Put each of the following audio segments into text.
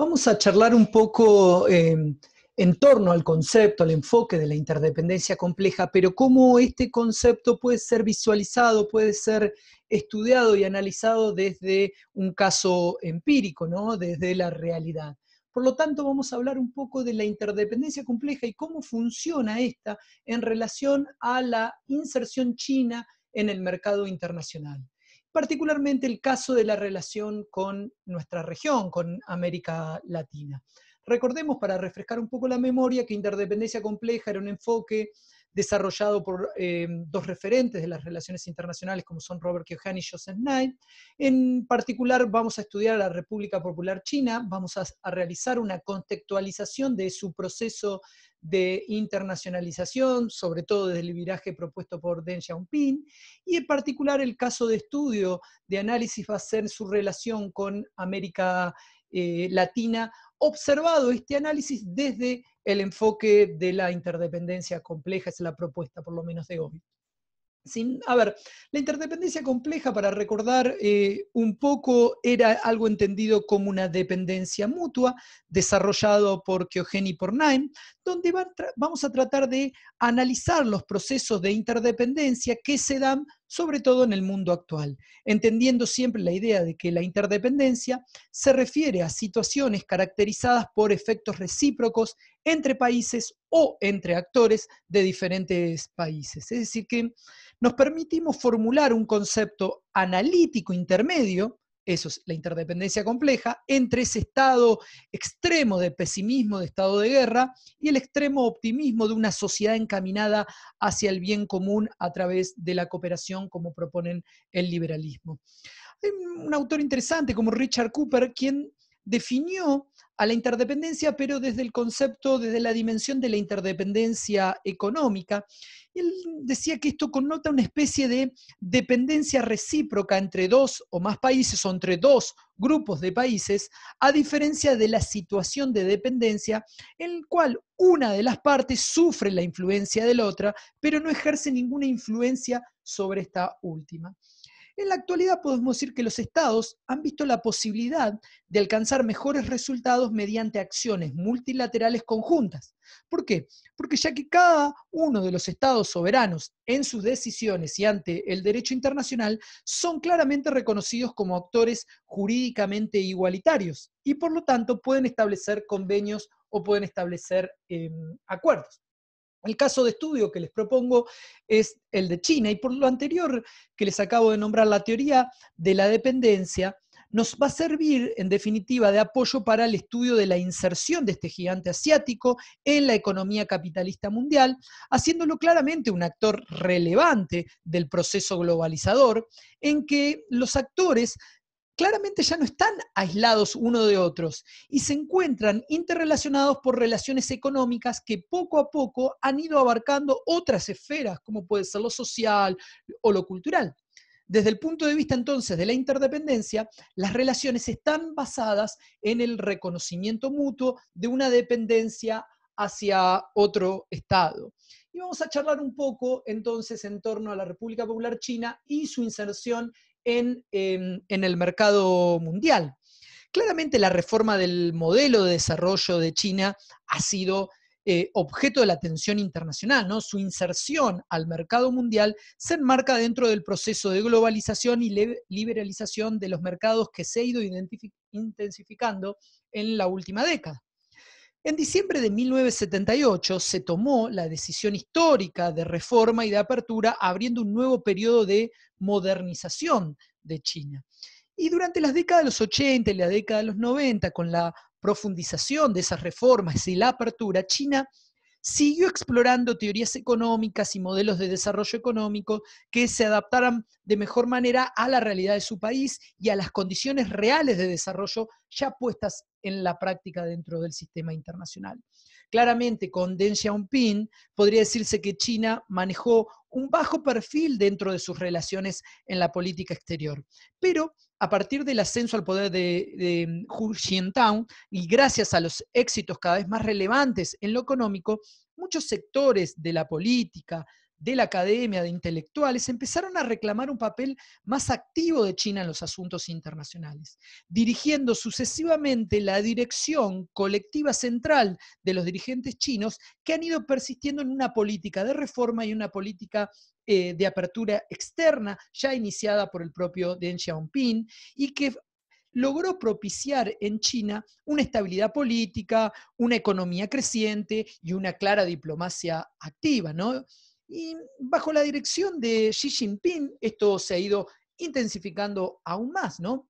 Vamos a charlar un poco em, en torno al concepto, al enfoque de la interdependencia compleja, pero cómo este concepto puede ser visualizado, puede ser estudiado y analizado desde un caso empírico, ¿no? desde la realidad. Por lo tanto, vamos a hablar un poco de la interdependencia compleja y cómo funciona esta en relación a la inserción china en el mercado internacional particularmente el caso de la relación con nuestra región, con América Latina. Recordemos, para refrescar un poco la memoria, que interdependencia compleja era un enfoque desarrollado por eh, dos referentes de las relaciones internacionales, como son Robert Kiohan y Joseph Knight. En particular, vamos a estudiar a la República Popular China, vamos a realizar una contextualización de su proceso de internacionalización, sobre todo desde el viraje propuesto por Deng Xiaoping, y en particular el caso de estudio de análisis va a ser su relación con América eh, Latina, observado este análisis desde el enfoque de la interdependencia compleja, es la propuesta por lo menos de hoy. Sin, a ver, la interdependencia compleja, para recordar eh, un poco, era algo entendido como una dependencia mutua, desarrollado por keohane y por Naim, donde vamos a tratar de analizar los procesos de interdependencia que se dan sobre todo en el mundo actual, entendiendo siempre la idea de que la interdependencia se refiere a situaciones caracterizadas por efectos recíprocos entre países o entre actores de diferentes países. Es decir, que nos permitimos formular un concepto analítico intermedio eso es la interdependencia compleja, entre ese estado extremo de pesimismo, de estado de guerra, y el extremo optimismo de una sociedad encaminada hacia el bien común a través de la cooperación, como proponen el liberalismo. Hay un autor interesante como Richard Cooper, quien definió a la interdependencia, pero desde el concepto, desde la dimensión de la interdependencia económica. Él decía que esto connota una especie de dependencia recíproca entre dos o más países o entre dos grupos de países, a diferencia de la situación de dependencia en la cual una de las partes sufre la influencia de la otra, pero no ejerce ninguna influencia sobre esta última. En la actualidad podemos decir que los estados han visto la posibilidad de alcanzar mejores resultados mediante acciones multilaterales conjuntas. ¿Por qué? Porque ya que cada uno de los estados soberanos en sus decisiones y ante el derecho internacional son claramente reconocidos como actores jurídicamente igualitarios y por lo tanto pueden establecer convenios o pueden establecer em, acuerdos. El caso de estudio que les propongo es el de China y por lo anterior que les acabo de nombrar, la teoría de la dependencia nos va a servir en definitiva de apoyo para el estudio de la inserción de este gigante asiático en la economía capitalista mundial, haciéndolo claramente un actor relevante del proceso globalizador, en que los actores claramente ya no están aislados uno de otros y se encuentran interrelacionados por relaciones económicas que poco a poco han ido abarcando otras esferas, como puede ser lo social o lo cultural. Desde el punto de vista entonces de la interdependencia, las relaciones están basadas en el reconocimiento mutuo de una dependencia hacia otro Estado. Y vamos a charlar un poco entonces en torno a la República Popular China y su inserción en, el mercado mundial. Claramente la reforma del modelo de desarrollo de China ha sido eh, objeto de la atención internacional, Su inserción al mercado mundial se enmarca dentro del proceso de globalización y liberalización de los mercados que se ha ido intensificando en la última década. En diciembre de 1978 se tomó la decisión histórica de reforma y de apertura, abriendo un nuevo periodo de modernización de China. Y durante las décadas de los 80 y la década de los 90, con la profundización de esas reformas y la apertura, China siguió explorando teorías económicas y modelos de desarrollo económico que se adaptaran de mejor manera a la realidad de su país y a las condiciones reales de desarrollo ya puestas en la práctica dentro del sistema internacional. Claramente, con Deng Xiaoping, podría decirse que China manejó un bajo perfil dentro de sus relaciones en la política exterior. Pero a partir del ascenso al poder de, Hu Jintao y gracias a los éxitos cada vez más relevantes en lo económico, muchos sectores de la política, de la academia, de intelectuales, empezaron a reclamar un papel más activo de China en los asuntos internacionales, dirigiendo sucesivamente la dirección colectiva central de los dirigentes chinos que han ido persistiendo en una política de reforma y una política eh, de apertura externa ya iniciada por el propio Deng Xiaoping y que logró propiciar en China una estabilidad política, una economía creciente y una clara diplomacia activa, ¿no? Y bajo la dirección de Xi Jinping, esto se ha ido intensificando aún más, ¿no?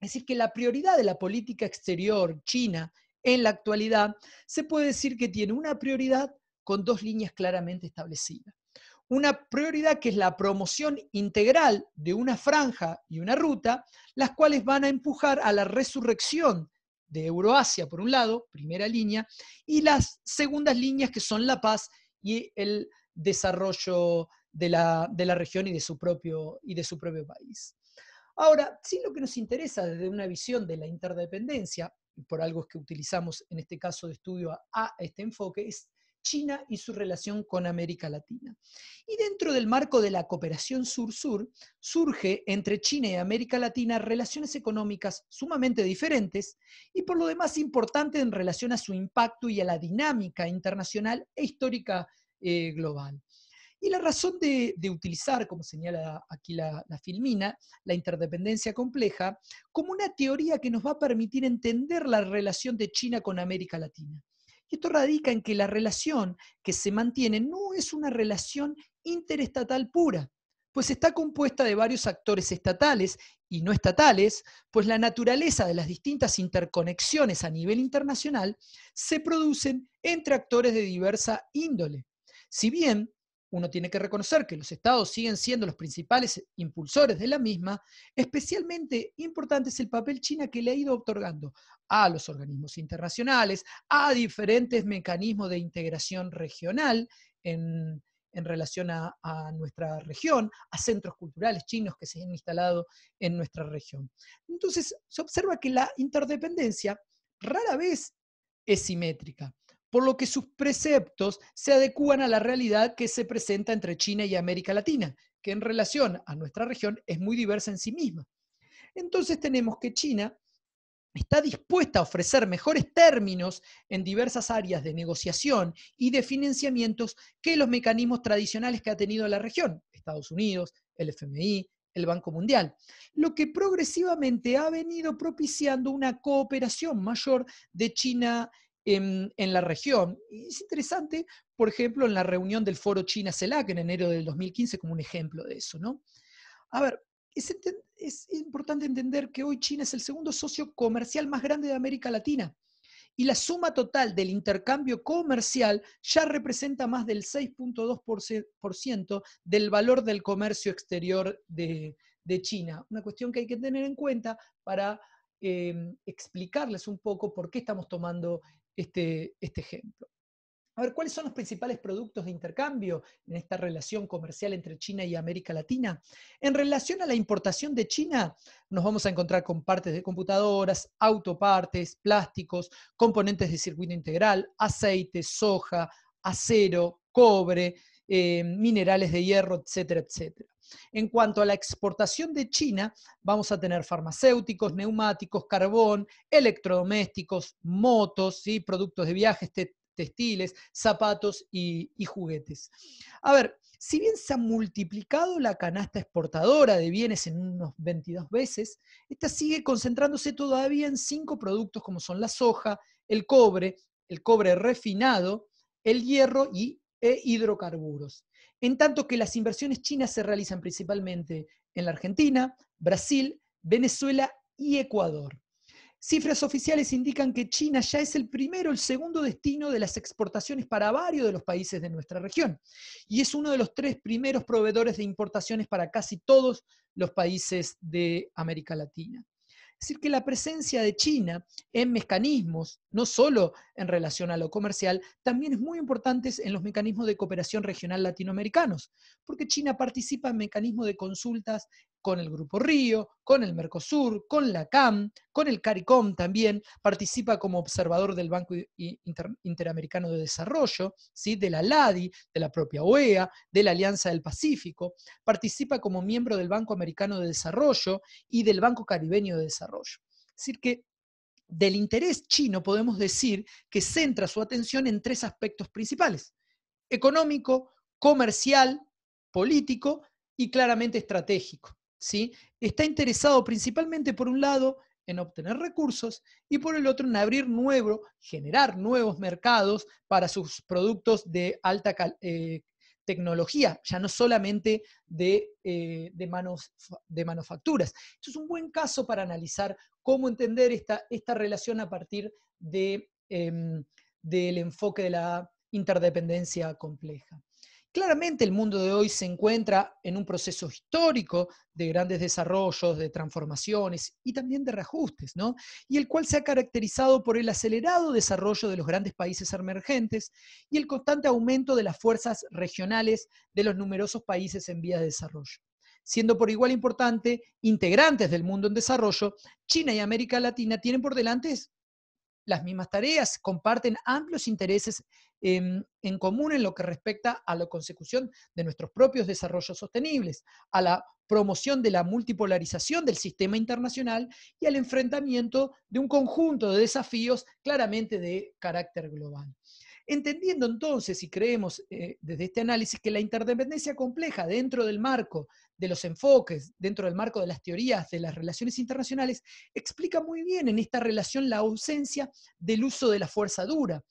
Es decir, que la prioridad de la política exterior china en la actualidad se puede decir que tiene una prioridad con dos líneas claramente establecidas. Una prioridad que es la promoción integral de una franja y una ruta, las cuales van a empujar a la resurrección de Euroasia, por un lado, primera línea, y las segundas líneas que son la paz y el desarrollo de la, región y de, su propio, y de su propio país. Ahora, sí lo que nos interesa desde una visión de la interdependencia, por algo que utilizamos en este caso de estudio a, este enfoque, es China y su relación con América Latina. Y dentro del marco de la cooperación sur-sur, surge entre China y América Latina relaciones económicas sumamente diferentes y por lo demás importantes en relación a su impacto y a la dinámica internacional e histórica eh, global. Y la razón de, utilizar, como señala aquí la, filmina, la interdependencia compleja, como una teoría que nos va a permitir entender la relación de China con América Latina. Y esto radica en que la relación que se mantiene no es una relación interestatal pura, pues está compuesta de varios actores estatales y no estatales, pues la naturaleza de las distintas interconexiones a nivel internacional se producen entre actores de diversa índole si bien uno tiene que reconocer que los estados siguen siendo los principales impulsores de la misma, especialmente importante es el papel China que le ha ido otorgando a los organismos internacionales, a diferentes mecanismos de integración regional en, relación a, nuestra región, a centros culturales chinos que se han instalado en nuestra región. Entonces, se observa que la interdependencia rara vez es simétrica por lo que sus preceptos se adecúan a la realidad que se presenta entre China y América Latina, que en relación a nuestra región es muy diversa en sí misma. Entonces tenemos que China está dispuesta a ofrecer mejores términos en diversas áreas de negociación y de financiamientos que los mecanismos tradicionales que ha tenido la región, Estados Unidos, el FMI, el Banco Mundial, lo que progresivamente ha venido propiciando una cooperación mayor de China en, la región. es interesante, por ejemplo, en la reunión del foro China-CELAC en enero del 2015 como un ejemplo de eso. ¿no? A ver, es, importante entender que hoy China es el segundo socio comercial más grande de América Latina y la suma total del intercambio comercial ya representa más del 6.2% del valor del comercio exterior de, China. Una cuestión que hay que tener en cuenta para eh, explicarles un poco por qué estamos tomando este, este ejemplo. A ver, ¿cuáles son los principales productos de intercambio en esta relación comercial entre China y América Latina? En relación a la importación de China, nos vamos a encontrar con partes de computadoras, autopartes, plásticos, componentes de circuito integral, aceite, soja, acero, cobre, eh, minerales de hierro, etcétera, etcétera. En cuanto a la exportación de China, vamos a tener farmacéuticos, neumáticos, carbón, electrodomésticos, motos, y productos de viajes, textiles, zapatos y, juguetes. A ver, si bien se ha multiplicado la canasta exportadora de bienes en unos 22 veces, esta sigue concentrándose todavía en cinco productos como son la soja, el cobre, el cobre refinado, el hierro y e hidrocarburos en tanto que las inversiones chinas se realizan principalmente en la Argentina, Brasil, Venezuela y Ecuador. Cifras oficiales indican que China ya es el primero, el segundo destino de las exportaciones para varios de los países de nuestra región y es uno de los tres primeros proveedores de importaciones para casi todos los países de América Latina. Es decir, que la presencia de China en mecanismos, no solo en relación a lo comercial, también es muy importante en los mecanismos de cooperación regional latinoamericanos, porque China participa en mecanismos de consultas con el Grupo Río, con el Mercosur, con la CAM, con el CARICOM también, participa como observador del Banco Interamericano de Desarrollo, ¿sí? de la LADI, de la propia OEA, de la Alianza del Pacífico, participa como miembro del Banco Americano de Desarrollo y del Banco Caribeño de Desarrollo. Es decir, que del interés chino podemos decir que centra su atención en tres aspectos principales, económico, comercial, político y claramente estratégico. ¿sí? está interesado principalmente por un lado en obtener recursos y por el otro en abrir nuevo, generar nuevos mercados para sus productos de alta eh, tecnología, ya no solamente eh, de, manufacturas. Esto es un buen caso para analizar cómo entender esta, relación a partir em, del enfoque de la interdependencia compleja. Claramente el mundo de hoy se encuentra en un proceso histórico de grandes desarrollos, de transformaciones y también de reajustes, ¿no? Y el cual se ha caracterizado por el acelerado desarrollo de los grandes países emergentes y el constante aumento de las fuerzas regionales de los numerosos países en vía de desarrollo. Siendo por igual importante integrantes del mundo en desarrollo, China y América Latina tienen por delante las mismas tareas, comparten amplios intereses em, en común en lo que respecta a la consecución de nuestros propios desarrollos sostenibles, a la promoción de la multipolarización del sistema internacional y al enfrentamiento de un conjunto de desafíos claramente de carácter global. Entendiendo entonces, y creemos eh, desde este análisis, que la interdependencia compleja dentro del marco de los enfoques dentro del marco de las teorías de las relaciones internacionales, explica muy bien en esta relación la ausencia del uso de la fuerza dura,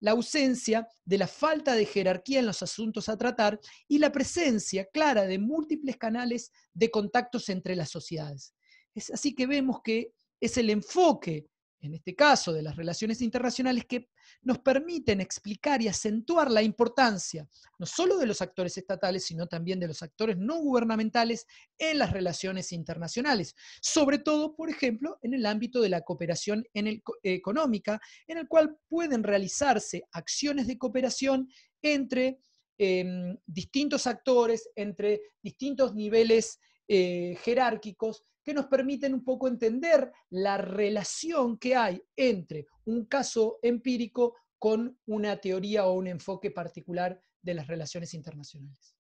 la ausencia de la falta de jerarquía en los asuntos a tratar y la presencia clara de múltiples canales de contactos entre las sociedades. Es así que vemos que es el enfoque en este caso de las relaciones internacionales, que nos permiten explicar y acentuar la importancia no solo de los actores estatales, sino también de los actores no gubernamentales en las relaciones internacionales, sobre todo, por ejemplo, en el ámbito de la cooperación eh, económica, en el cual pueden realizarse acciones de cooperación entre em, distintos actores, entre distintos niveles eh, jerárquicos que nos permiten un poco entender la relación que hay entre un caso empírico con una teoría o un enfoque particular de las relaciones internacionales.